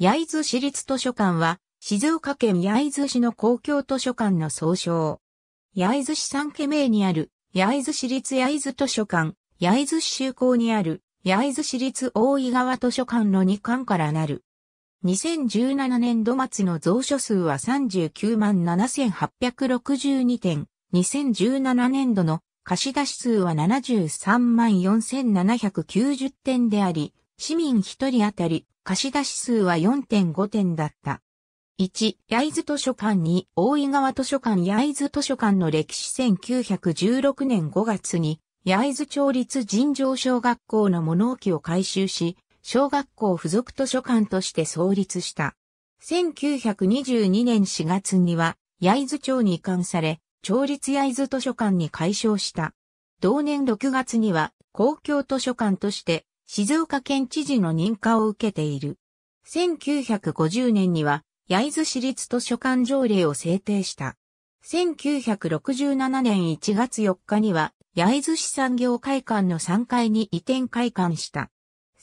焼津市立図書館は、静岡県焼津市の公共図書館の総称。焼津市三家名にある、焼津市立焼津図書館、焼津市周港にある、焼津市立大井川図書館の2館からなる。2017年度末の蔵書数は39万7862点、2017年度の貸出数は73万4790点であり、市民1人当たり貸出数は4.5点だった。1、焼津図書館に大井川図書館焼津図書館の歴史1916年5月に、焼津町立尋常小学校の物置を改修し、小学校付属図書館として創立した。1922年4月には、焼津町に移管され、町立焼津図書館に改称した。同年6月には、公共図書館として、静岡県知事の認可を受けている。1950年には、焼津市立図書館条例を制定した。1967年1月4日には、焼津市産業会館の3階に移転開館した。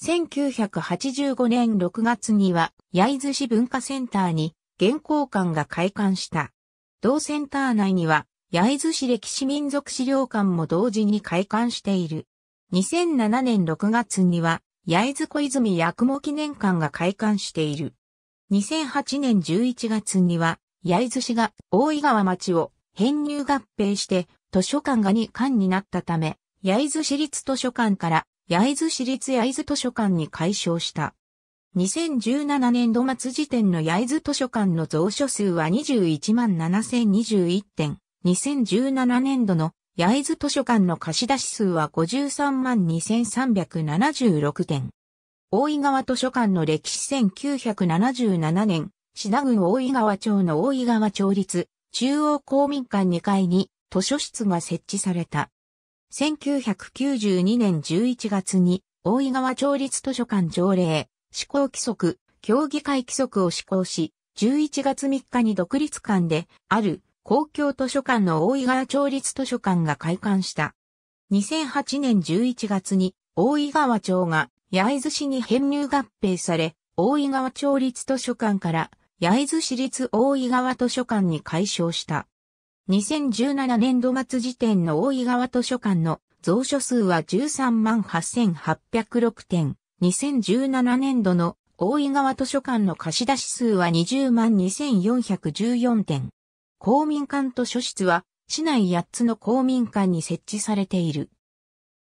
1985年6月には、焼津市文化センターに、現行館が開館した。同センター内には、焼津市歴史民族資料館も同時に開館している。2007年6月には、八重津小泉八雲記念館が開館している。2008年11月には、八重津市が大井川町を編入合併して図書館が2館になったため、八重津市立図書館から八重津市立八重津図書館に改称した。2017年度末時点の八重津図書館の蔵書数は21万7021点。2017年度の八重洲図書館の貸し出し数は53万2376点。大井川図書館の歴史1977年、品郡大井川町の大井川町立中央公民館2階に図書室が設置された。1992年11月に大井川町立図書館条例、施行規則、協議会規則を施行し、11月3日に独立館である公共図書館の大井川町立図書館が開館した。2008年11月に大井川町が焼津市に編入合併され、大井川町立図書館から焼津市立大井川図書館に改称した。2017年度末時点の大井川図書館の蔵書数は13万8806点。2017年度の大井川図書館の貸し出し数は20万2414点。公民館と書室は、市内8つの公民館に設置されている。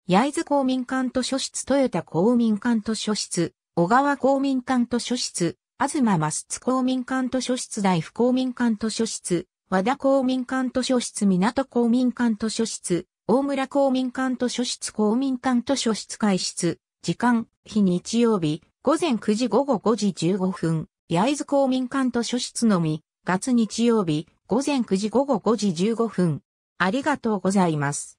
焼津公民館図書室、豊田公民館図書室、小川公民館図書室、東松津公民館図書室、大府公民館図書室、和田公民館図書室、港公民館図書室、大村公民館図書室、公民館図書室会室、時間、日日曜日、午前9時午後5時15分、焼津公民館図書室のみ、月日曜日、午前9時午後5時15分。ありがとうございます。